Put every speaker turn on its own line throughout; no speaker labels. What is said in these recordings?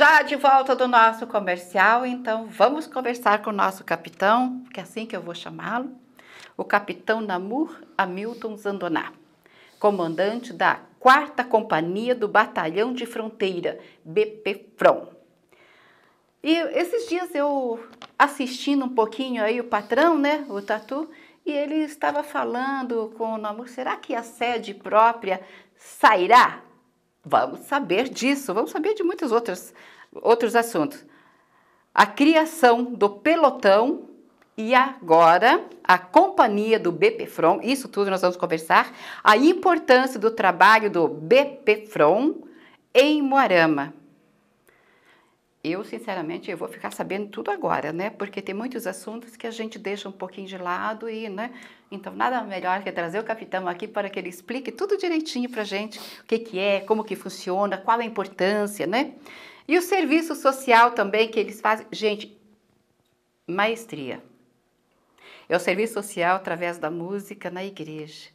Já de volta do nosso comercial, então vamos conversar com o nosso capitão, que é assim que eu vou chamá-lo, o capitão Namur Hamilton Zandoná, comandante da 4 Companhia do Batalhão de Fronteira, BP Front. E esses dias eu assistindo um pouquinho aí o patrão, né, o Tatu, e ele estava falando com o Namur, será que a sede própria sairá Vamos saber disso, vamos saber de muitos outros, outros assuntos. A criação do pelotão e agora a companhia do BPFROM, isso tudo nós vamos conversar, a importância do trabalho do BPFROM em Moarama. Eu, sinceramente, eu vou ficar sabendo tudo agora, né? Porque tem muitos assuntos que a gente deixa um pouquinho de lado e, né? Então, nada melhor que trazer o capitão aqui para que ele explique tudo direitinho para a gente, o que, que é, como que funciona, qual a importância, né? E o serviço social também que eles fazem. Gente, maestria. É o serviço social através da música na igreja.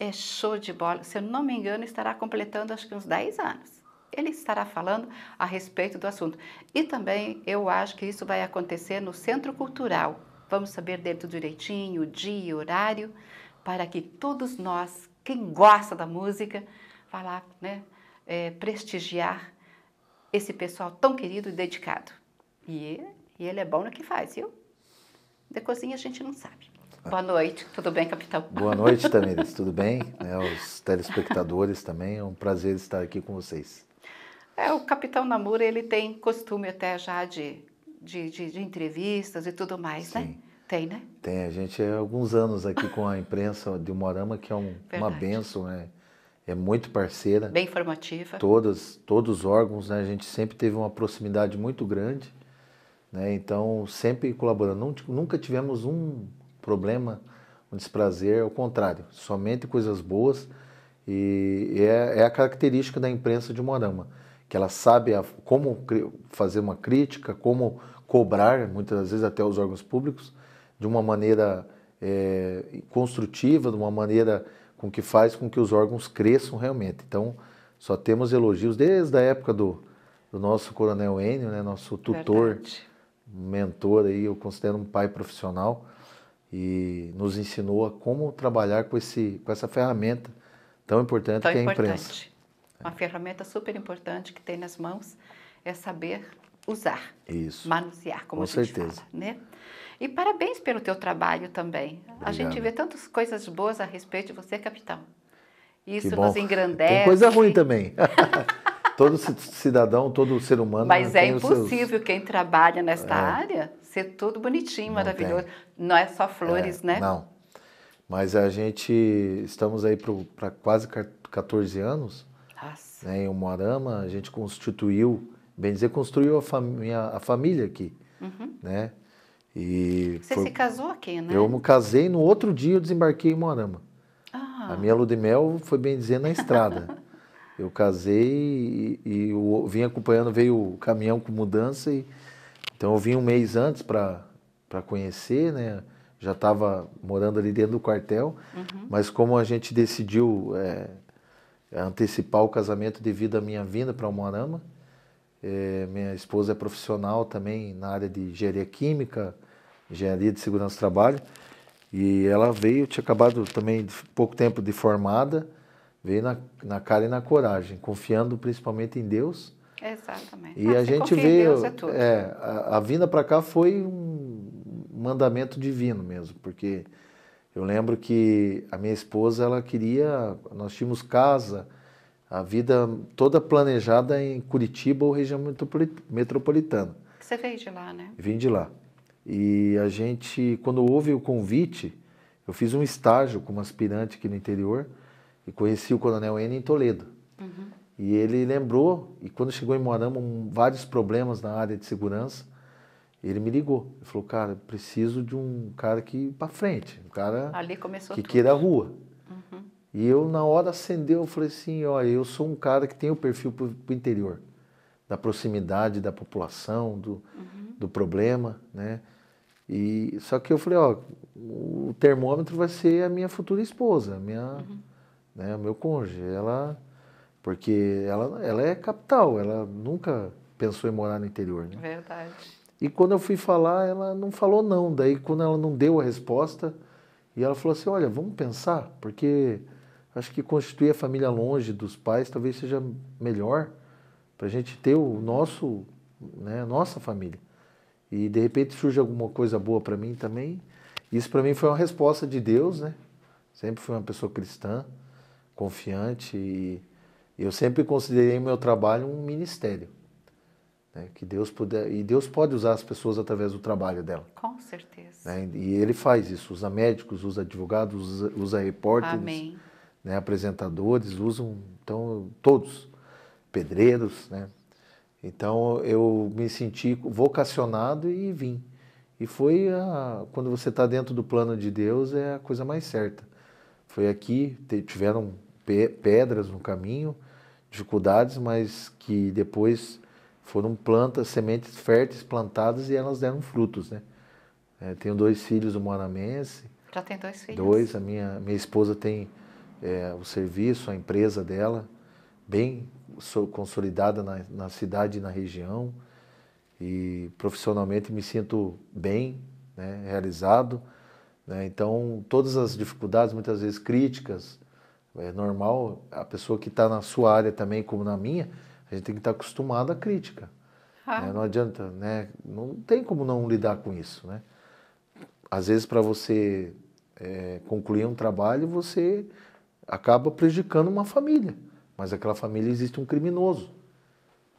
É show de bola. Se eu não me engano, estará completando acho que uns 10 anos ele estará falando a respeito do assunto. E também eu acho que isso vai acontecer no Centro Cultural Vamos saber dentro direitinho, o dia, e horário, para que todos nós, quem gosta da música, lá, né, é, prestigiar esse pessoal tão querido e dedicado. E, e ele é bom no que faz, viu? de cozinha a gente não sabe. Ah. Boa noite, tudo bem, capitão? Boa noite, Tamires,
tudo bem? É, os telespectadores também, é um prazer estar aqui com vocês.
É, o capitão Namura, ele tem costume até já de de, de, de entrevistas e tudo mais, né? Sim. né? Tem, né?
Tem. A gente é alguns anos aqui com a imprensa de Morama, que é um, uma benção, né? É muito parceira. Bem informativa. Todas, todos os órgãos, né? A gente sempre teve uma proximidade muito grande, né? Então, sempre colaborando. Nunca tivemos um problema, um desprazer, ao contrário. Somente coisas boas e é, é a característica da imprensa de Morama que ela sabe a, como fazer uma crítica, como cobrar, muitas das vezes até os órgãos públicos, de uma maneira é, construtiva, de uma maneira com que faz com que os órgãos cresçam realmente. Então, só temos elogios desde a época do, do nosso coronel Enio, né, nosso tutor, Verdade. mentor aí, eu considero um pai profissional e nos ensinou a como trabalhar com, esse, com essa ferramenta tão importante tão que é a imprensa.
Uma ferramenta super importante que tem nas mãos é saber usar, Isso. manusear, como Com a gente certeza. fala, né? E parabéns pelo teu trabalho também. Obrigado. A gente vê tantas coisas boas a respeito de você, capitão. Isso nos engrandece. Tem coisa ruim
também. todo cidadão, todo ser humano. Mas é impossível
seus... quem trabalha nesta é. área ser tudo bonitinho, Não maravilhoso. Tem. Não é só flores, é. né? Não.
Mas a gente estamos aí para quase 14 anos nossa. Né, em Umuarama, a gente constituiu, bem dizer, construiu a, fami a família aqui. Uhum. Né? E Você foi... se casou
aqui, né? Eu me
casei, no outro dia eu desembarquei em Moarama. Ah. A minha lua de mel foi bem dizer na estrada. eu casei e, e eu vim acompanhando, veio o caminhão com mudança. E, então eu vim um mês antes para conhecer, né? Já estava morando ali dentro do quartel, uhum. mas como a gente decidiu é, é antecipar o casamento devido à minha vinda para Almoarama. É, minha esposa é profissional também na área de engenharia química, engenharia de segurança do trabalho. E ela veio, tinha acabado também pouco tempo de formada, veio na, na cara e na coragem, confiando principalmente em Deus.
Exatamente. E ah, a gente veio. É, é
a, a vinda para cá foi um mandamento divino mesmo, porque eu lembro que a minha esposa, ela queria, nós tínhamos casa, a vida toda planejada em Curitiba ou região metropolitana.
Você veio de lá, né?
Vim de lá. E a gente, quando houve o convite, eu fiz um estágio como aspirante aqui no interior e conheci o Coronel N em Toledo. Uhum. E ele lembrou, e quando chegou em Moarama, um, vários problemas na área de segurança ele me ligou. Ele falou, cara, preciso de um cara que para frente, um cara que tudo. queira a rua. Uhum. E eu na hora acendeu, eu falei assim, olha, eu sou um cara que tem o perfil para o interior, da proximidade da população, do, uhum. do problema, né? E só que eu falei, ó, o termômetro vai ser a minha futura esposa, minha, uhum. né, meu cônjuge, ela, porque ela, ela é capital, ela nunca pensou em morar no interior, né?
Verdade.
E quando eu fui falar, ela não falou não. Daí, quando ela não deu a resposta, e ela falou assim: Olha, vamos pensar, porque acho que constituir a família longe dos pais talvez seja melhor para a gente ter o nosso, né, nossa família. E de repente surge alguma coisa boa para mim também. Isso para mim foi uma resposta de Deus, né? Sempre fui uma pessoa cristã, confiante e eu sempre considerei o meu trabalho um ministério. Né? Que Deus puder e Deus pode usar as pessoas através do trabalho dela. Com certeza. Né? E Ele faz isso. Usa médicos, usa advogados, usa, usa repórteres, Amém. Né? apresentadores, usam então todos, pedreiros, né? Então eu me senti vocacionado e vim. E foi a, quando você está dentro do plano de Deus é a coisa mais certa. Foi aqui tiveram pedras no caminho, dificuldades, mas que depois foram plantas, sementes férteis plantadas e elas deram frutos, né? É, tenho dois filhos o humanamense.
Já tem dois filhos? Dois. A
minha, minha esposa tem é, o serviço, a empresa dela, bem consolidada na, na cidade e na região. E profissionalmente me sinto bem, né, realizado. Né? Então, todas as dificuldades, muitas vezes críticas, é normal, a pessoa que está na sua área também, como na minha, a gente tem que estar acostumado à crítica. Ah. Né? Não adianta, né? Não tem como não lidar com isso, né? Às vezes, para você é, concluir um trabalho, você acaba prejudicando uma família. Mas aquela família existe um criminoso.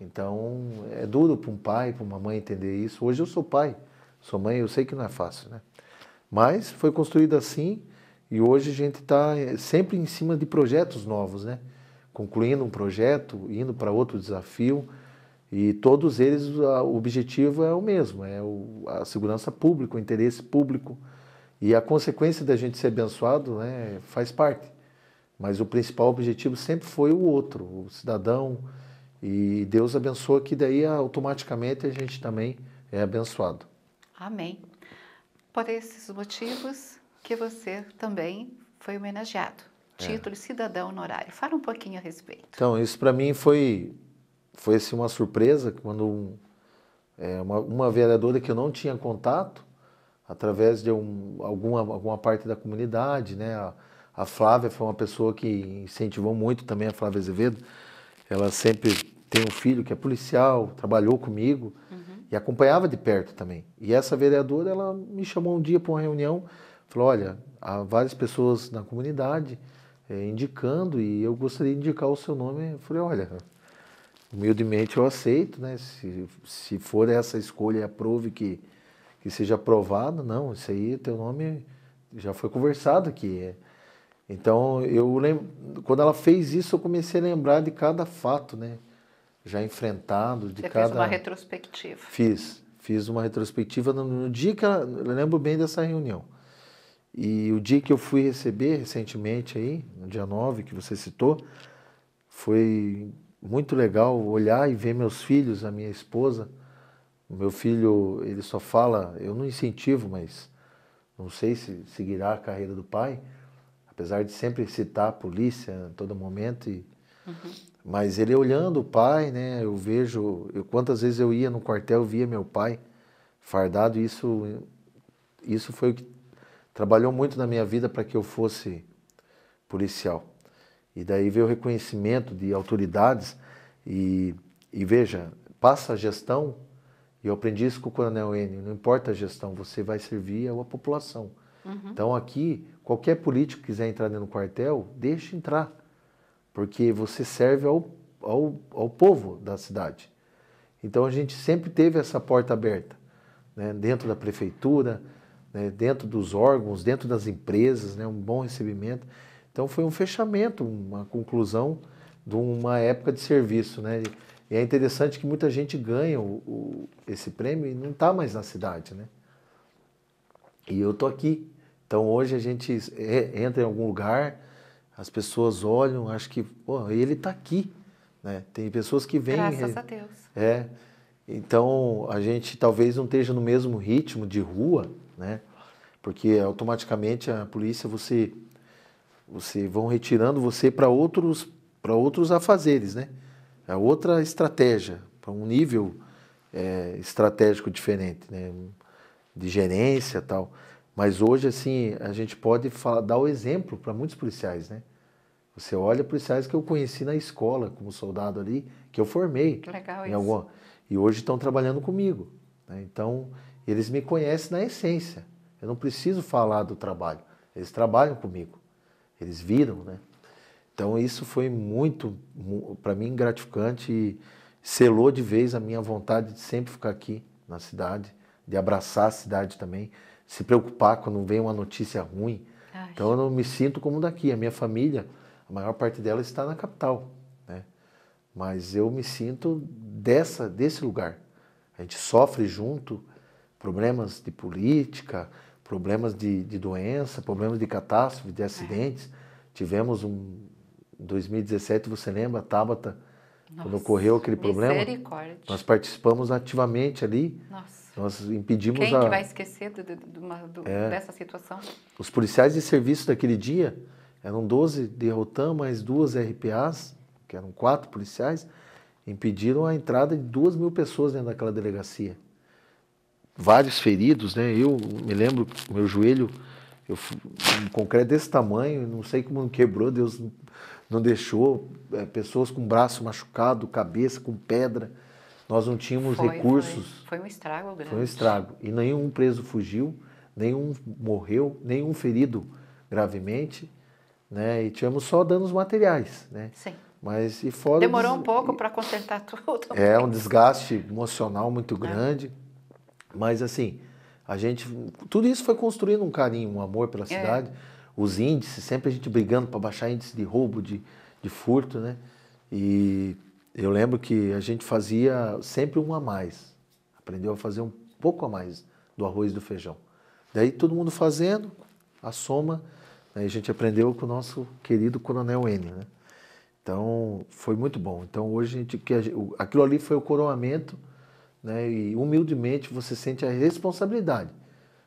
Então, é duro para um pai, para uma mãe entender isso. Hoje eu sou pai, sou mãe, eu sei que não é fácil, né? Mas foi construído assim e hoje a gente está é, sempre em cima de projetos novos, né? concluindo um projeto, indo para outro desafio, e todos eles o objetivo é o mesmo, é a segurança pública, o interesse público. E a consequência da gente ser abençoado né, faz parte. Mas o principal objetivo sempre foi o outro, o cidadão. E Deus abençoa que daí automaticamente a gente também é abençoado.
Amém. Por esses motivos que você também foi homenageado. É. título é. cidadão honorário. Fala um pouquinho a respeito.
Então, isso para mim foi, foi assim, uma surpresa, quando um, é, uma, uma, vereadora que eu não tinha contato, através de um, alguma, alguma parte da comunidade, né? A, a Flávia foi uma pessoa que incentivou muito também, a Flávia Azevedo. Ela sempre tem um filho que é policial, trabalhou comigo uhum. e acompanhava de perto também. E essa vereadora, ela me chamou um dia para uma reunião, falou: Olha, há várias pessoas na comunidade é, indicando e eu gostaria de indicar o seu nome. Eu falei, olha, humildemente eu aceito, né? Se, se for essa escolha, aprove que, que seja aprovado. Não, isso aí, teu nome já foi conversado aqui. Então, eu lembro, quando ela fez isso, eu comecei a lembrar de cada fato, né? Já enfrentado, de Você cada... fez uma
retrospectiva.
Fiz, fiz uma retrospectiva no, no dia que ela... Eu lembro bem dessa reunião. E o dia que eu fui receber recentemente aí, no dia 9 que você citou, foi muito legal olhar e ver meus filhos, a minha esposa. O meu filho, ele só fala, eu não incentivo, mas não sei se seguirá a carreira do pai, apesar de sempre citar a polícia a todo momento e uhum. mas ele olhando o pai, né, eu vejo, eu quantas vezes eu ia no quartel, via meu pai fardado, isso isso foi o que trabalhou muito na minha vida para que eu fosse policial. E daí veio o reconhecimento de autoridades e, e veja, passa a gestão, e eu aprendi isso com o Coronel N, não importa a gestão, você vai servir a população. Uhum. Então aqui, qualquer político que quiser entrar no quartel, deixe entrar, porque você serve ao, ao, ao povo da cidade. Então a gente sempre teve essa porta aberta, né? dentro da prefeitura, né, dentro dos órgãos, dentro das empresas, né, um bom recebimento. Então foi um fechamento, uma conclusão de uma época de serviço. Né? E é interessante que muita gente ganha o, o, esse prêmio e não está mais na cidade. Né? E eu estou aqui. Então hoje a gente entra em algum lugar, as pessoas olham, acham que pô, ele está aqui. Né? Tem pessoas que vêm. Graças a Deus. É. Então a gente talvez não esteja no mesmo ritmo de rua, né? Porque automaticamente a polícia você você vão retirando você para outros para outros afazeres, né? É outra estratégia para um nível é, estratégico diferente, né? De gerência tal. Mas hoje assim a gente pode falar, dar o exemplo para muitos policiais, né? Você olha policiais que eu conheci na escola como soldado ali, que eu formei. Legal isso. Alguma... E hoje estão trabalhando comigo. Né? Então, eles me conhecem na essência. Eu não preciso falar do trabalho. Eles trabalham comigo. Eles viram, né? Então isso foi muito, para mim, gratificante e selou de vez a minha vontade de sempre ficar aqui na cidade, de abraçar a cidade também, se preocupar quando vem uma notícia ruim. Então eu não me sinto como daqui. A minha família, a maior parte dela está na capital, né? Mas eu me sinto dessa, desse lugar. A gente sofre junto, problemas de política, problemas de, de doença, problemas de catástrofe, de é. acidentes. É. Tivemos um 2017, você lembra, Tabata, Nossa, quando ocorreu aquele problema? Nós participamos ativamente ali. Nossa. Nós impedimos Quem a... que vai
esquecer é. dessa situação?
Os policiais de serviço daquele dia eram 12 de Rotan, mais duas RPAs, que eram quatro policiais, impediram a entrada de duas mil pessoas dentro daquela delegacia vários feridos, né? Eu me lembro, meu joelho, eu, um concreto desse tamanho, não sei como não quebrou, Deus não deixou. É, pessoas com braço machucado, cabeça com pedra. Nós não tínhamos foi, recursos. Foi, foi um estrago grande. Foi um estrago. E nenhum preso fugiu, nenhum morreu, nenhum ferido gravemente, né? E tivemos só danos materiais, né? Sim. Mas e fora Demorou um
pouco para consertar tudo. É um
desgaste emocional muito grande. É. Mas assim, a gente. Tudo isso foi construindo um carinho, um amor pela é. cidade. É. Os índices, sempre a gente brigando para baixar índice de roubo, de, de furto, né? E eu lembro que a gente fazia sempre um a mais. Aprendeu a fazer um pouco a mais do arroz e do feijão. Daí todo mundo fazendo, a soma. Né? A gente aprendeu com o nosso querido Coronel N, né? Então foi muito bom. Então hoje a gente, aquilo ali foi o coroamento né? E humildemente você sente a responsabilidade,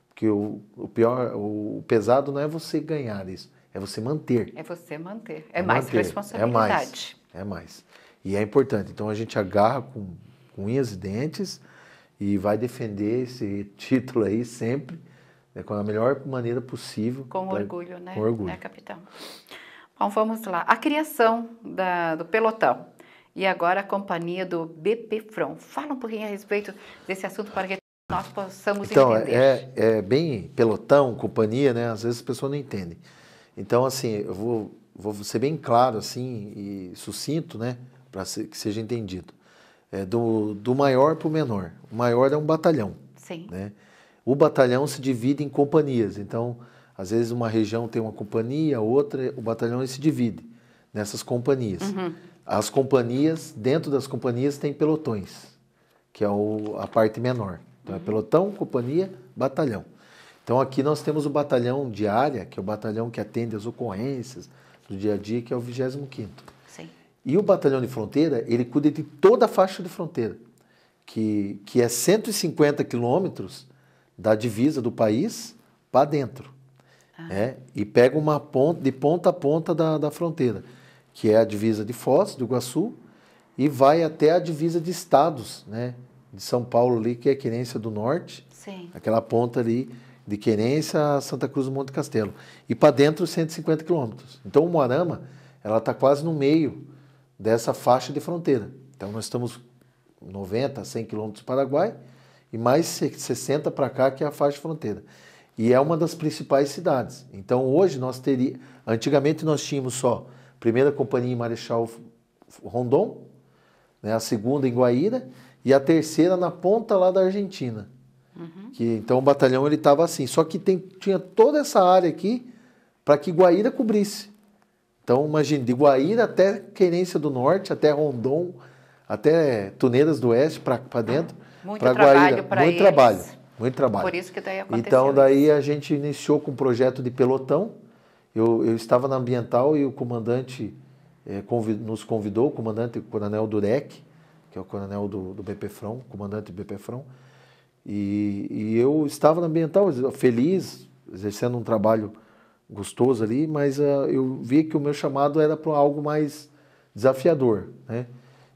porque o, o pior, o pesado não é você ganhar isso, é você manter.
É você manter. É, é mais manter. responsabilidade.
É mais. É mais. E é importante. Então a gente agarra com, com unhas e dentes e vai defender esse título aí sempre, né, com a melhor maneira possível. Com pra, né, orgulho, né? Com né, orgulho. Né, capitão?
Bom, vamos lá. A criação da, do pelotão e agora a companhia do BP From. Fala um pouquinho a respeito desse assunto para que nós possamos então, entender.
Então, é, é bem pelotão, companhia, né? Às vezes as pessoas não entendem. Então, assim, eu vou, vou ser bem claro assim e sucinto, né? Para que seja entendido. É do, do maior para o menor. O maior é um batalhão. Sim. Né? O batalhão se divide em companhias. Então, às vezes uma região tem uma companhia, outra, o batalhão se divide nessas companhias. Uhum. As companhias, dentro das companhias, tem pelotões, que é o, a parte menor. Então é uhum. pelotão, companhia, batalhão. Então aqui nós temos o batalhão de área, que é o batalhão que atende as ocorrências do dia a dia, que é o 25 Sim. E o batalhão de fronteira, ele cuida de toda a faixa de fronteira, que, que é 150 quilômetros da divisa do país para dentro. Ah. É, e pega uma ponta, de ponta a ponta da, da fronteira que é a divisa de Foz do Iguaçu, e vai até a divisa de estados, né? De São Paulo ali, que é Querência do Norte, Sim. aquela ponta ali de Querência a Santa Cruz do Monte Castelo. E para dentro 150 quilômetros. Então o Moarama, ela está quase no meio dessa faixa de fronteira. Então nós estamos 90, 100 quilômetros do Paraguai e mais 60 para cá que é a faixa de fronteira. E é uma das principais cidades. Então hoje nós teríamos, antigamente nós tínhamos só primeira companhia em Marechal Rondon, né, a segunda em Guaíra e a terceira na ponta lá da Argentina. Uhum. Que, então o batalhão ele estava assim, só que tem, tinha toda essa área aqui para que Guaíra cobrisse. Então imagine de Guaíra até Querência do Norte, até Rondon, até Tuneiras do Oeste para dentro, para Guaíra, pra muito eles. trabalho, muito trabalho. Por isso
que daí então, aconteceu. Então
daí a gente iniciou com um projeto de pelotão eu, eu estava na ambiental e o comandante eh, nos convidou, o comandante o Coronel Durek, que é o coronel do, do BPFROM, comandante do BPFROM, e, e eu estava na ambiental, feliz, exercendo um trabalho gostoso ali, mas uh, eu vi que o meu chamado era para algo mais desafiador, né?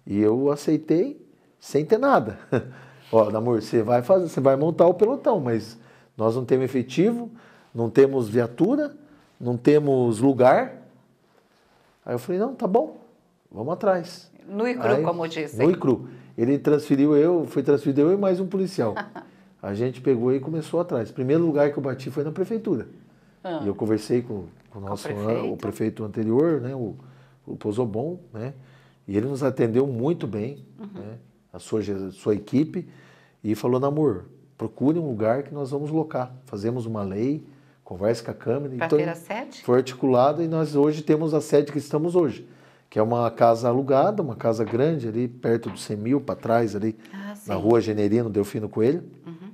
E eu aceitei sem ter nada. Ó, amor, você vai fazer, você vai montar o pelotão, mas nós não temos efetivo, não temos viatura, não temos lugar. Aí eu falei, não, tá bom, vamos atrás.
Nu e cru, Aí, como disse Nu e
cru. Ele transferiu eu, foi transferido eu e mais um policial. a gente pegou e começou atrás. primeiro lugar que eu bati foi na prefeitura. Ah. E eu conversei com, com o nosso com o prefeito. o prefeito. anterior, né, o, o Pozobon, né? E ele nos atendeu muito bem, uhum. né, a sua, sua equipe, e falou, Namor, procure um lugar que nós vamos locar. Fazemos uma lei, conversa com a câmera. Para então, ter a sede? Foi articulado e nós hoje temos a sede que estamos hoje, que é uma casa alugada, uma casa grande ali perto do mil, para trás ali, ah, na rua Generino Delfino Coelho. Uhum.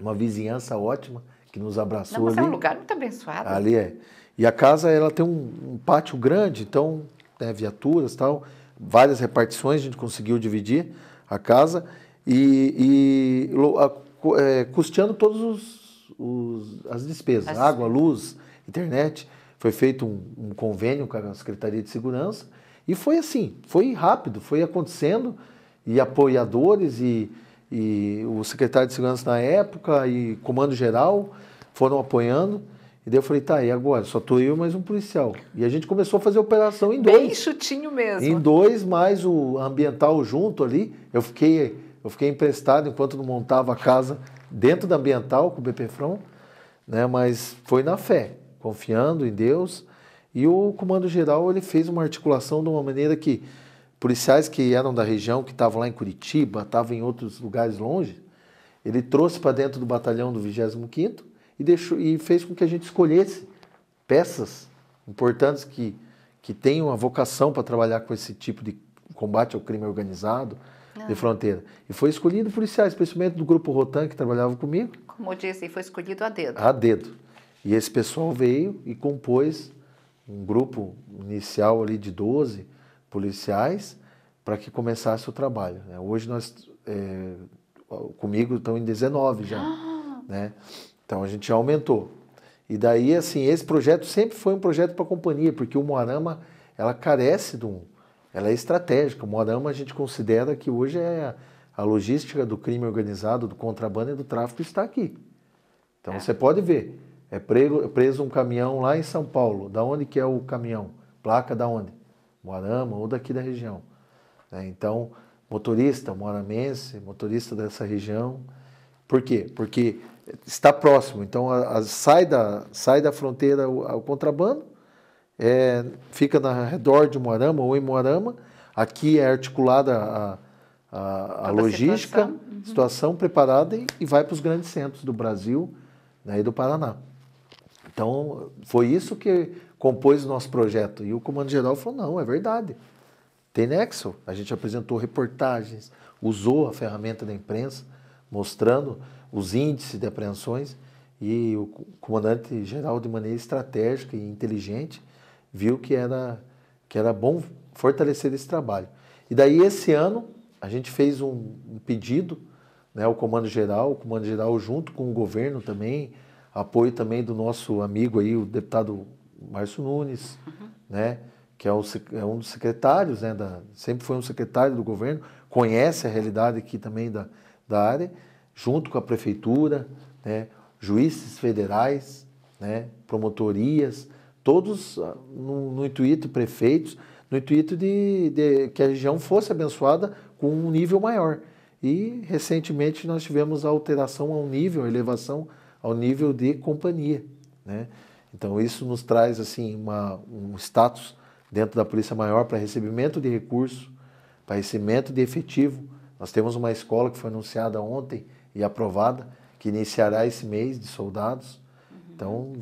Uma vizinhança ótima que nos abraçou Não, mas ali. é um lugar
muito abençoado. Ali é.
E a casa ela tem um, um pátio grande, então né, viaturas tal, várias repartições a gente conseguiu dividir a casa e, e a, é, custeando todos os os, as despesas, as... água, luz, internet. Foi feito um, um convênio com a Secretaria de Segurança e foi assim, foi rápido, foi acontecendo e apoiadores e, e o secretário de segurança na época e comando geral foram apoiando. E daí eu falei, tá, e agora? Só tô eu e mais um policial. E a gente começou a fazer a operação em dois. Bem chutinho
mesmo. Em dois,
mais o ambiental junto ali. Eu fiquei, eu fiquei emprestado enquanto não montava a casa dentro da ambiental com o BPFROM, né? mas foi na fé, confiando em Deus. E o comando geral ele fez uma articulação de uma maneira que policiais que eram da região, que estavam lá em Curitiba, estavam em outros lugares longe, ele trouxe para dentro do batalhão do 25 e deixou e fez com que a gente escolhesse peças importantes que que tenham a vocação para trabalhar com esse tipo de combate ao crime organizado, ah. de fronteira. E foi escolhido policiais, principalmente do grupo Rotan, que trabalhava comigo.
Como eu disse, foi escolhido a dedo. A dedo.
E esse pessoal veio e compôs um grupo inicial ali de 12 policiais para que começasse o trabalho. Né? Hoje nós, é, comigo, estão em 19 já. Ah. Né? Então a gente já aumentou. E daí, assim, esse projeto sempre foi um projeto para a companhia, porque o Moarama, ela carece de um, ela é estratégica. O Moarama a gente considera que hoje é a logística do crime organizado, do contrabando e do tráfico está aqui. Então é. você pode ver, é preso, preso, um caminhão lá em São Paulo. Da onde que é o caminhão? Placa da onde? Moarama ou daqui da região. É, então, motorista moaramense, motorista dessa região. Por quê? Porque está próximo. Então, a, a, sai, da, sai da fronteira o, o contrabando, é, fica na redor de Moarama ou em Moarama. Aqui é articulada a, a, a logística, situação, uhum. situação preparada e, e vai para os grandes centros do Brasil né, e do Paraná. Então, foi isso que compôs o nosso projeto. E o comando-geral falou: não, é verdade. Tem Nexo. A gente apresentou reportagens, usou a ferramenta da imprensa, mostrando os índices de apreensões. E o comandante-geral, de maneira estratégica e inteligente, viu que era, que era bom fortalecer esse trabalho. E daí, esse ano, a gente fez um, um pedido, né, ao Comando Geral, o Comando Geral junto com o governo também, apoio também do nosso amigo aí, o deputado Márcio Nunes, uhum. né, que é, o, é, um dos secretários, né, da, sempre foi um secretário do governo, conhece a realidade aqui também da, da área, junto com a prefeitura, né, juízes federais, né, promotorias, todos ah, no, no intuito, prefeitos, no intuito de, de, que a região fosse abençoada com um nível maior. E recentemente nós tivemos a alteração ao nível, a elevação ao nível de companhia. Né? Então isso nos traz assim uma, um status dentro da Polícia Maior para recebimento de recurso, para recebimento de efetivo. Nós temos uma escola que foi anunciada ontem e aprovada, que iniciará esse mês de soldados. Uhum. Então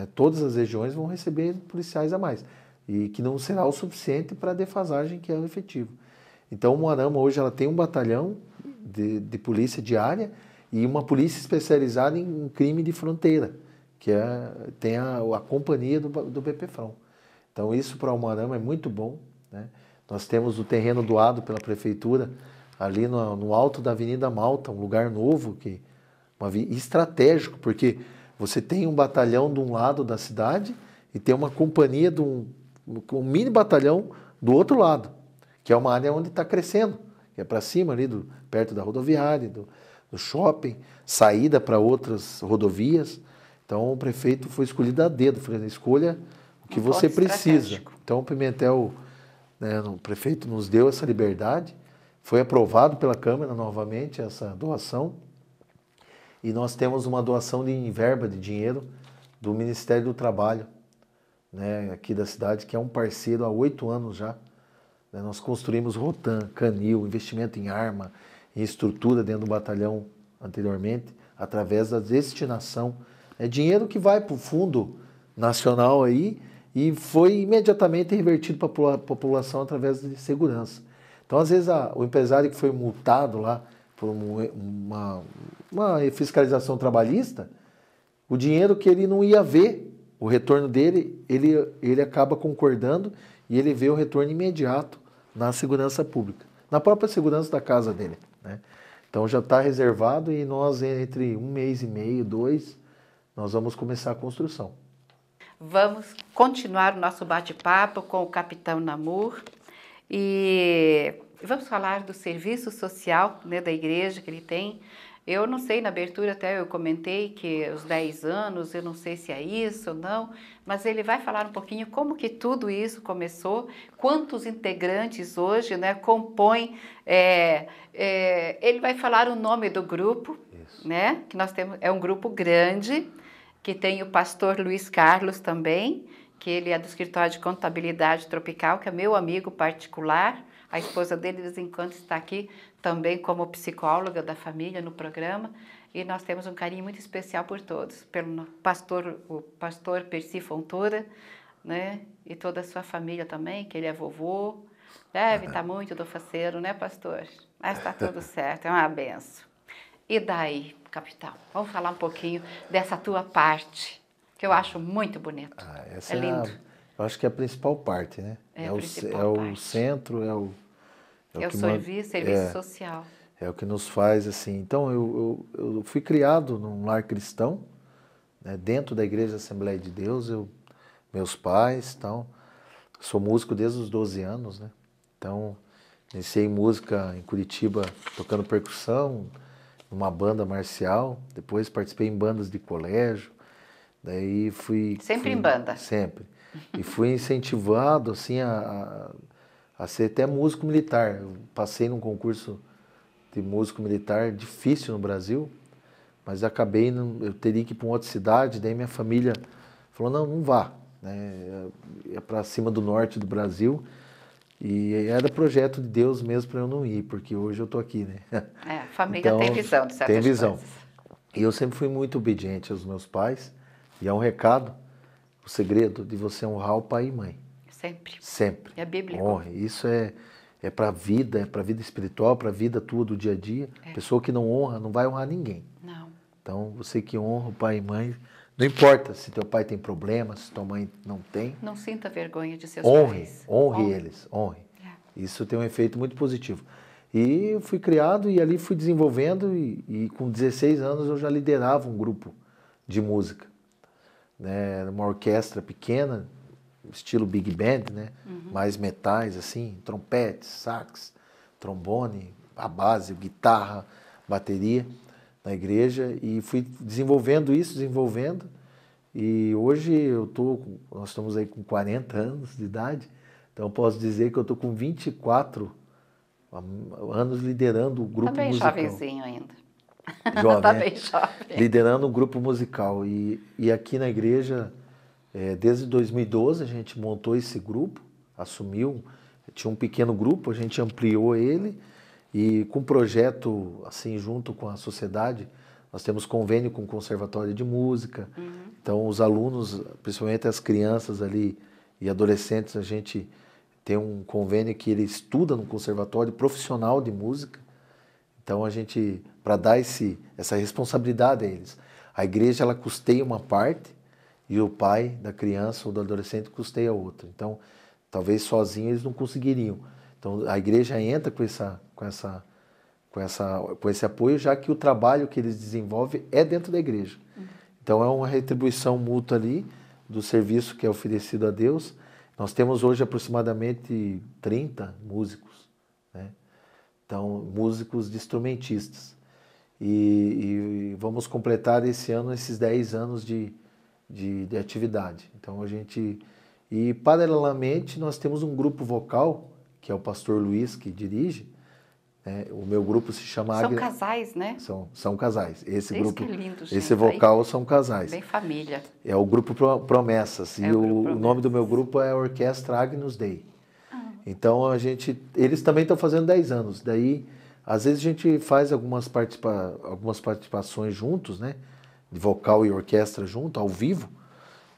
né? Todas as regiões vão receber policiais a mais e que não será o suficiente para a defasagem que é o efetivo. Então, Moarama hoje ela tem um batalhão de, de polícia diária e uma polícia especializada em crime de fronteira, que é, tem a, a companhia do, do BPFROM. Então, isso para Moarama é muito bom. Né? Nós temos o terreno doado pela prefeitura ali no, no alto da Avenida Malta, um lugar novo, que uma, estratégico, porque você tem um batalhão de um lado da cidade e tem uma companhia de um, um mini batalhão do outro lado, que é uma área onde está crescendo, que é para cima ali, do, perto da rodoviária, do, do shopping, saída para outras rodovias. Então o prefeito foi escolhido a dedo, falando, escolha o que um você precisa. Então o Pimentel, né, o prefeito nos deu essa liberdade, foi aprovado pela Câmara novamente essa doação. E nós temos uma doação de verba de dinheiro do Ministério do Trabalho, né, aqui da cidade, que é um parceiro há oito anos já. Né. Nós construímos Rotan, Canil, investimento em arma, em estrutura dentro do batalhão anteriormente, através da destinação. É dinheiro que vai para o fundo nacional aí e foi imediatamente revertido para a população através de segurança. Então, às vezes, a, o empresário que foi multado lá por uma, uma fiscalização trabalhista, o dinheiro que ele não ia ver, o retorno dele, ele, ele acaba concordando e ele vê o retorno imediato na segurança pública, na própria segurança da casa dele. Né? Então já está reservado e nós, entre um mês e meio, dois, nós vamos começar a construção.
Vamos continuar o nosso bate-papo com o capitão Namur e Vamos falar do serviço social né, da igreja que ele tem. Eu não sei, na abertura até eu comentei que os 10 anos, eu não sei se é isso ou não, mas ele vai falar um pouquinho como que tudo isso começou, quantos integrantes hoje né, compõem. É, é, ele vai falar o nome do grupo, isso. né? Que nós temos, é um grupo grande, que tem o pastor Luiz Carlos também, que ele é do escritório de contabilidade tropical, que é meu amigo particular. A esposa dele, de vez em quando, está aqui também como psicóloga da família no programa. E nós temos um carinho muito especial por todos, pelo pastor, o pastor Percy Fontoura, né? E toda a sua família também, que ele é vovô. Deve estar tá muito do faceiro, né, pastor? Mas está tudo certo, é uma benção. E daí, capitão, vamos falar um pouquinho dessa tua parte, que eu acho muito bonito. Ah, é lindo. É
eu acho que é a principal parte, né? É, é, é, é, o, é o, centro, é o. É, é o, serviço, serviço social. É o que nos faz assim. Então, eu, eu, eu fui criado num lar cristão, né, dentro da Igreja Assembleia de Deus, eu, meus pais, então, sou músico desde os 12 anos, né? Então, iniciei música em Curitiba tocando percussão, numa banda marcial, depois participei em bandas de colégio, daí fui... Sempre fui, em banda? Sempre. E fui incentivado, assim, a, a, ser até músico militar. Eu passei num concurso de músico militar difícil no Brasil, mas acabei, eu teria que ir para outra cidade, daí minha família falou, não, não vá, né? é, é para cima do norte do Brasil, e era projeto de Deus mesmo para eu não ir, porque hoje eu estou aqui, né?
É, a família então, tem visão de certas Tem visão. Coisas.
E eu sempre fui muito obediente aos meus pais, e é um recado, segredo de você honrar o pai e mãe. Sempre. Sempre. É bíblico. Honre. Isso é, é para a vida, é para a vida espiritual, para a vida tua do dia a dia. É. Pessoa que não honra, não vai honrar ninguém. Não. Então, você que honra o pai e mãe, não importa se teu pai tem problemas, se tua mãe não tem.
Não sinta vergonha de seus honre, pais. Honre, honre eles,
honre. É. Isso tem um efeito muito positivo. E fui criado e ali fui desenvolvendo e, e, com 16 anos eu já liderava um grupo de música né? Uma orquestra pequena, estilo big band, né? Uhum. Mais metais assim, trompetes, sax, trombone, a base, guitarra, bateria na igreja e fui desenvolvendo isso, desenvolvendo. E hoje eu tô, nós estamos aí com 40 anos de idade, então eu posso dizer que eu tô com 24 hum, anos liderando o grupo Também tá musical. jovenzinho
ainda jovem, né? tá bem jovem.
liderando um grupo musical. E, e aqui na igreja, é, desde 2012, a gente montou esse grupo, assumiu, tinha um pequeno grupo, a gente ampliou ele e com um projeto, assim, junto com a sociedade, nós temos convênio com o Conservatório de Música. Uhum. Então, os alunos, principalmente as crianças ali e adolescentes, a gente tem um convênio que ele estuda no Conservatório Profissional de Música. Então a gente, para dar esse, essa responsabilidade a eles, a igreja ela custeia uma parte e o pai da criança ou do adolescente custeia outra. Então, talvez sozinho eles não conseguiriam. Então a igreja entra com essa, com essa, com essa, com esse apoio, já que o trabalho que eles desenvolvem é dentro da igreja. Então é uma retribuição mútua ali do serviço que é oferecido a Deus. Nós temos hoje aproximadamente 30 músicos então músicos de instrumentistas. E, e vamos completar esse ano esses 10 anos de, de, de atividade. Então a gente. E paralelamente nós temos um grupo vocal, que é o pastor Luiz que dirige, é, o meu grupo se chama São Agri...
casais, né?
São, são casais. Esse Deus grupo, lindo, gente, esse vocal aí. são casais. Bem
família.
É o grupo Promessas é e o, grupo o, nome do meu grupo é Orquestra Agnus Dei. Então a gente, eles também estão fazendo 10 anos. Daí, às vezes a gente faz algumas, participa, algumas participações juntos, né? De vocal e orquestra junto, ao vivo,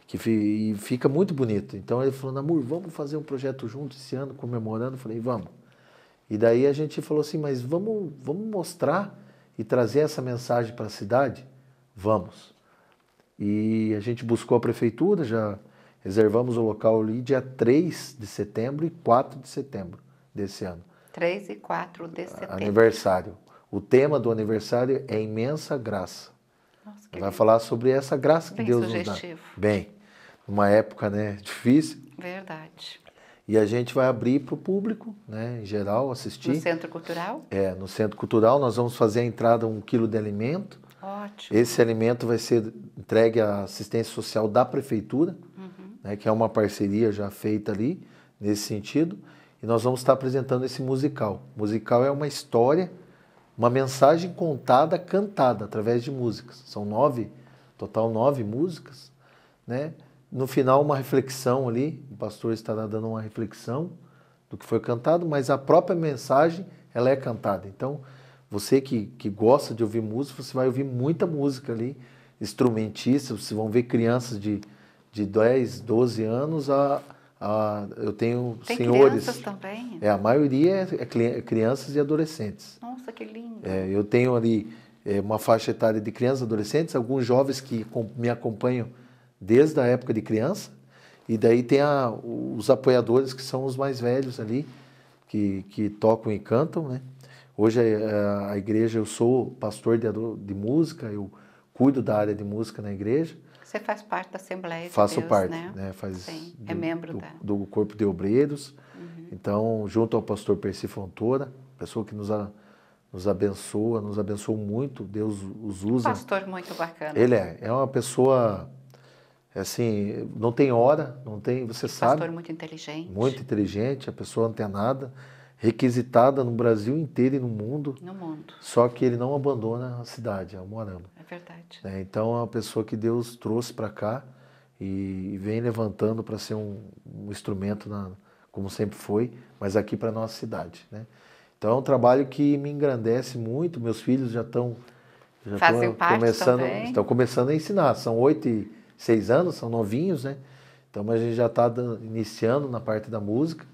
que e fica muito bonito. Então ele falou, Namur, vamos fazer um projeto junto esse ano, comemorando. Eu falei, vamos. E daí a gente falou assim, mas vamos, vamos mostrar e trazer essa mensagem para a cidade? Vamos. E a gente buscou a prefeitura, já Reservamos o local ali dia 3 de setembro e 4 de setembro desse ano.
3 e 4 de setembro.
Aniversário. O tema do aniversário é imensa graça. Nossa, que Vai lindo. falar sobre essa graça que Bem Deus sugestivo. nos dá. Bem, numa época né, difícil.
Verdade.
E a gente vai abrir para o público, né, em geral, assistir. No
Centro Cultural?
É, no Centro Cultural nós vamos fazer a entrada um quilo de alimento. Ótimo. Esse alimento vai ser entregue à assistência social da prefeitura né, que é uma parceria já feita ali nesse sentido, e nós vamos estar apresentando esse musical. O musical é uma história, uma mensagem contada, cantada através de músicas. São nove, total nove músicas, né? No final uma reflexão ali, o pastor estará dando uma reflexão do que foi cantado, mas a própria mensagem ela é cantada. Então você que, que gosta de ouvir música, você vai ouvir muita música ali, instrumentistas, vocês vão ver crianças de de 10, 12 anos a, a eu tenho Tem senhores. crianças também? É, a maioria é, é crianças e adolescentes. Nossa, que lindo. É, eu tenho ali é, uma faixa etária de crianças e adolescentes, alguns jovens que me acompanham desde a época de criança. E daí tem a, os apoiadores que são os mais velhos ali, que, que tocam e cantam, né? Hoje a, é, é, a igreja, eu sou pastor de, de música, eu cuido da área de música na igreja.
Você faz parte da Assembleia de Faço Deus, parte, né?
né? Faz Sim, é do, é membro do, da... do Corpo de Obreiros. Uhum. Então, junto ao pastor Percy Fontoura, pessoa que nos, a, nos abençoa, nos abençoou muito, Deus os usa. Um
pastor muito bacana. Ele é,
é uma pessoa é assim, não tem hora, não tem, você sabe. Pastor
muito inteligente.
Muito inteligente, a pessoa antenada requisitada no Brasil inteiro e no mundo. No mundo. Só que ele não abandona a cidade, Almoarama. É, é verdade. É, então é uma pessoa que Deus trouxe para cá e vem levantando para ser um, um instrumento, na, como sempre foi, mas aqui para nossa cidade, né? Então é um trabalho que me engrandece muito. Meus filhos já estão já Fazem parte começando, estão começando a ensinar. São oito e seis anos, são novinhos, né? Então mas a gente já está iniciando na parte da música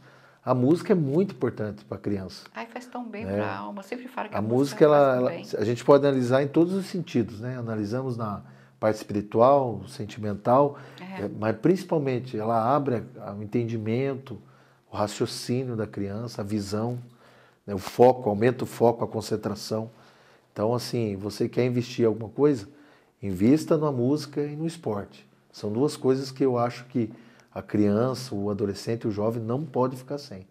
a música é muito importante para a criança.
Ai, faz tão bem né? para a alma. Eu sempre falo que a, a música, música ela, ela, a
gente pode analisar em todos os sentidos, né? Analisamos na parte espiritual, sentimental, é. Eh, mas principalmente ela abre o entendimento, o raciocínio da criança, a visão, né? o foco, aumenta o foco, a concentração. Então, assim, você quer investir em alguma coisa? Invista na música e no esporte. São duas coisas que eu acho que a criança, o adolescente, o jovem não pode ficar sem.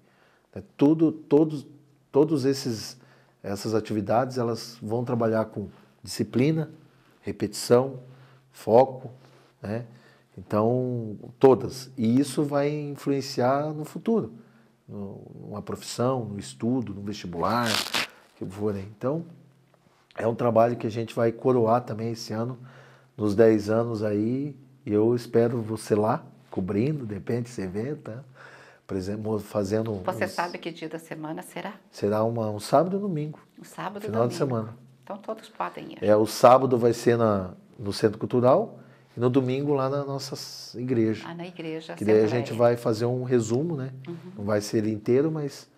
É tudo, todos, todos esses essas atividades elas vão trabalhar com disciplina, repetição, foco, né? Então todas e isso vai influenciar no futuro, numa profissão, no estudo, no vestibular, que for. Né? Então é um trabalho que a gente vai coroar também esse ano, nos 10 anos aí, e eu espero você lá descobrindo, depende, você vê, tá? Por exemplo, fazendo... Você uns... sabe
que dia da semana será?
Será uma, um sábado e um domingo.
Um sábado e domingo. Final de semana. Então todos
podem ir. É, o sábado vai ser na, no Centro Cultural e no domingo lá na nossa igreja. Ah, na igreja. Que daí a gente vai fazer um resumo, né? Uhum. Não vai ser ele inteiro, mas,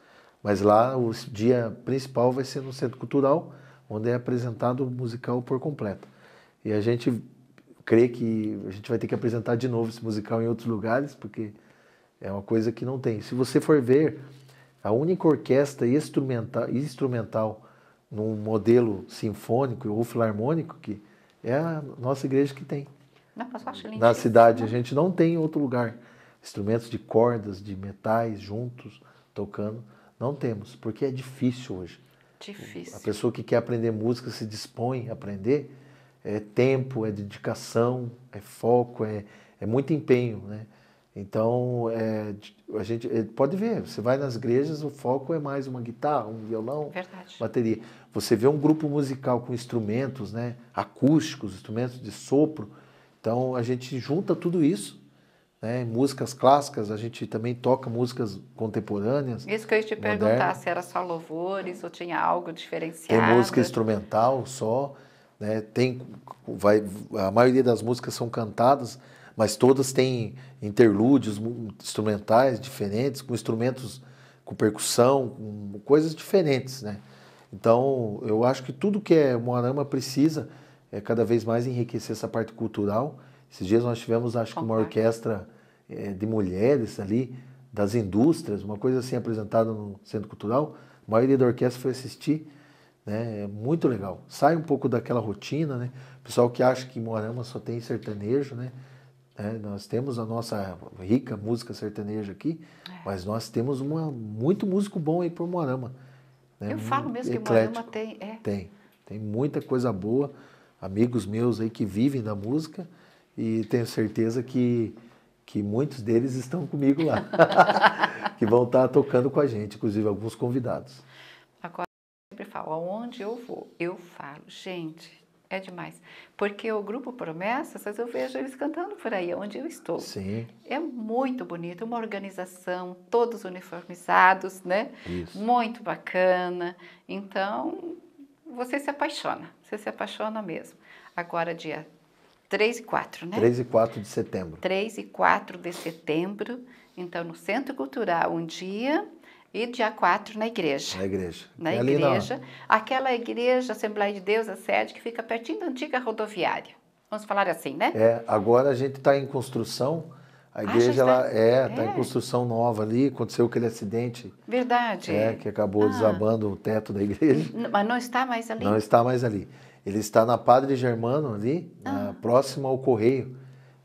mas lá o dia principal vai ser no Centro Cultural, onde é apresentado o musical por completo. E a gente crer que a gente vai ter que apresentar de novo esse musical em outros lugares, porque é uma coisa que não tem. Se você for ver, a única orquestra instrumental, instrumental num modelo sinfônico ou filarmônico que é a nossa igreja que tem.
Não, Na cidade, a gente
não tem em outro lugar. Instrumentos de cordas, de metais juntos, tocando, não temos, porque é difícil hoje. Difícil. A pessoa que quer aprender música se dispõe a aprender, é tempo, é dedicação, é foco, é, é muito empenho, né? Então, é, a gente é, pode ver, você vai nas igrejas, o foco é mais uma guitarra, um violão, Verdade. bateria. Você vê um grupo musical com instrumentos né, acústicos, instrumentos de sopro. Então, a gente junta tudo isso. Né, músicas clássicas, a gente também toca músicas contemporâneas. Isso que eu ia te modernas. perguntar,
se era só louvores ou tinha algo diferenciado. Tem música
instrumental só. Né? Tem, vai, a maioria das músicas são cantadas, mas todas têm interlúdios instrumentais diferentes, com instrumentos com percussão, com coisas diferentes. Né? Então, eu acho que tudo que é Moarama precisa é cada vez mais enriquecer essa parte cultural. Esses dias nós tivemos, acho que, uma orquestra é, de mulheres ali, das indústrias, uma coisa assim apresentada no Centro Cultural. A maioria da orquestra foi assistir né? É muito legal. Sai um pouco daquela rotina, né? Pessoal que acha que Moarama só tem sertanejo, né? É, nós temos a nossa rica música sertaneja aqui, é. mas nós temos uma, muito músico bom aí por Moarama. Né? Eu falo mesmo eclético.
que Moarama tem, é. Tem,
tem muita coisa boa. Amigos meus aí que vivem da música e tenho certeza que, que muitos deles estão comigo lá, que vão estar tocando com a gente, inclusive alguns convidados
sempre falo, aonde eu vou, eu falo, gente, é demais. Porque o grupo Promessas, eu vejo eles cantando por aí, onde eu
estou. Sim.
É muito bonito, é uma organização, todos uniformizados, né? Isso. Muito bacana. Então, você se apaixona, você se apaixona mesmo. Agora, dia 3 e 4, né? 3 e
4 de setembro.
3 e 4 de setembro. Então, no Centro Cultural, um dia e dia 4 na igreja. Na
igreja. Na é igreja. Ali,
aquela igreja, Assembleia de Deus, a sede, que fica pertinho da antiga rodoviária. Vamos falar assim, né? É,
agora a gente está em construção. A ah, igreja, ah, ela está... é, está é. em construção nova ali, aconteceu aquele acidente.
Verdade. É,
que acabou ah. desabando o teto da igreja.
Mas não está mais ali? Não
está mais ali. Ele está na Padre Germano ali, ah. na, próximo ao Correio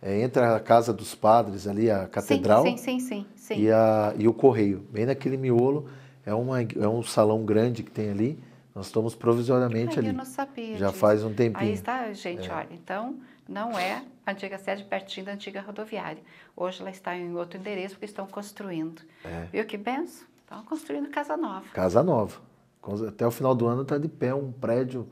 é, entre a Casa dos Padres, ali a Catedral, sim,
sim, sim, sim, E,
a, e o Correio. Bem naquele miolo, é, uma, é um salão grande que tem ali, nós estamos provisoriamente Ai, ali. Eu não sabia Já disso. faz um tempinho. Aí está, gente, é. olha,
então não é a antiga sede pertinho da antiga rodoviária. Hoje ela está em outro endereço porque estão construindo. É. Viu que benção? Estão construindo casa nova.
Casa nova. Até o final do ano está de pé um prédio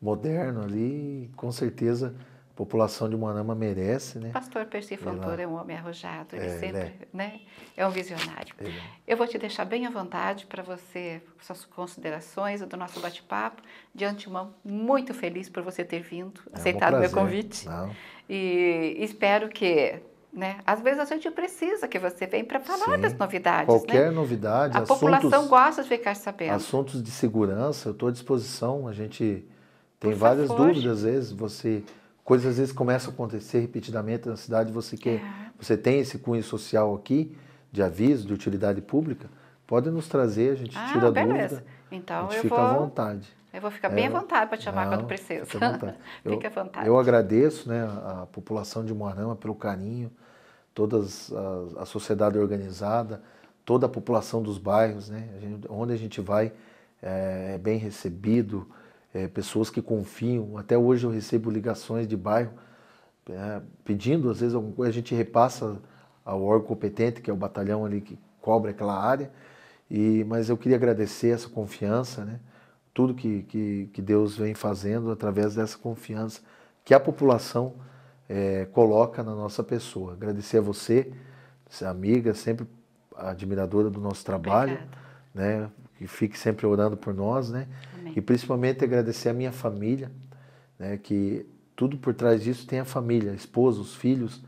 moderno ali, com certeza população de Manama merece, né?
Pastor Percy é Fontoura é um homem arrojado, ele é, sempre, ele é. né? É um visionário. É. Eu vou te deixar bem à vontade para você, suas considerações do nosso bate-papo. De antemão, muito feliz por você ter vindo, é aceitado o meu convite. Não. E espero que né? Às vezes a gente precisa que você venha para falar Sim, das novidades. Qualquer né?
novidade. A assuntos, população
gosta de ficar sabendo.
Assuntos de segurança, eu estou à disposição. A gente tem Por várias favor. dúvidas, às vezes você coisas às vezes começam a acontecer repetidamente na cidade, você quer, é. você tem esse cunho social aqui de aviso, de utilidade pública, pode nos trazer, a gente ah, tira beleza. dúvida.
Então, a gente eu fica vou... à vontade. Eu vou ficar bem é, à vontade para te chamar não, quando precisa. Fica à vontade. eu, fica à vontade. Eu
agradeço né, a população de Moarama pelo carinho, toda a, a, sociedade organizada, toda a população dos bairros, né, a gente, onde a gente vai eh, é, bem recebido, é, pessoas que confiam. Até hoje eu recebo ligações de bairro é, pedindo, às vezes, alguma coisa. A gente repassa ao órgão competente, que é o batalhão ali que cobre aquela área. E, mas eu queria agradecer essa confiança, né? tudo que, que, que Deus vem fazendo através dessa confiança que a população é, coloca na nossa pessoa. Agradecer a você, amiga, sempre admiradora do nosso trabalho, né? Que fique sempre orando por nós, né? E principalmente agradecer a minha família, né, que tudo por trás disso tem a família, a esposa, os filhos,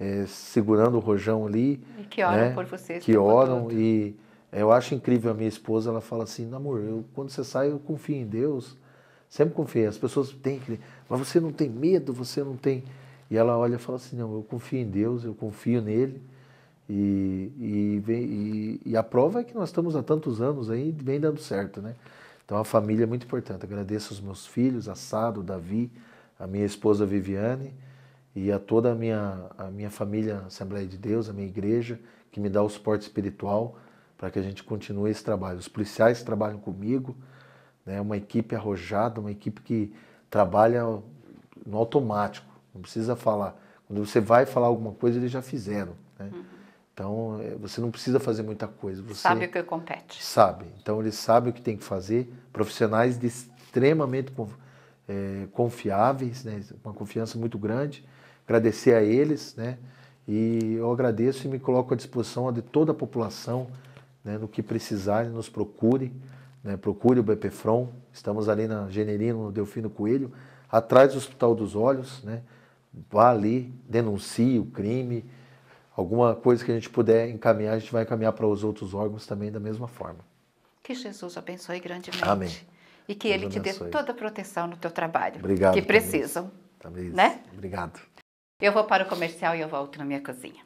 é, segurando o rojão ali. E que oram né, por vocês. Que oram e eu acho incrível a minha esposa, ela fala assim, amor, eu, quando você sai eu confio em Deus, sempre confio, As pessoas têm que, mas você não tem medo, você não tem... E ela olha e fala assim, não, eu confio em Deus, eu confio nele. E, e, vem, e, e, a prova é que nós estamos há tantos anos aí, vem dando certo, né? Então a família é muito importante. Agradeço aos meus filhos, a Sado, Davi, a minha esposa Viviane e a toda a minha, a minha família Assembleia de Deus, a minha igreja, que me dá o suporte espiritual para que a gente continue esse trabalho. Os policiais trabalham comigo, é né, uma equipe arrojada, uma equipe que trabalha no automático, não precisa falar. Quando você vai falar alguma coisa, eles já fizeram. Né? Uhum. Então, é, você não precisa fazer muita coisa. Você sabe o que compete. Sabe. Então, eles sabem o que tem que fazer. Profissionais de extremamente é, confiáveis, né? uma confiança muito grande. Agradecer a eles, né? E eu agradeço e me coloco à disposição de toda a população, né? No que precisar, nos procure, né? Procure o BPFROM. Estamos ali na Generino, no Delfino Coelho, atrás do Hospital dos Olhos, né? Vá ali, denuncie o crime alguma coisa que a gente puder encaminhar, a gente vai encaminhar para os outros órgãos também da mesma forma.
Que Jesus abençoe grandemente. Amém. E que Deus Ele te abençoe. dê toda a proteção no teu trabalho. Obrigado. Que precisam. Também. Né? Obrigado. Eu vou para o comercial e eu volto na minha cozinha.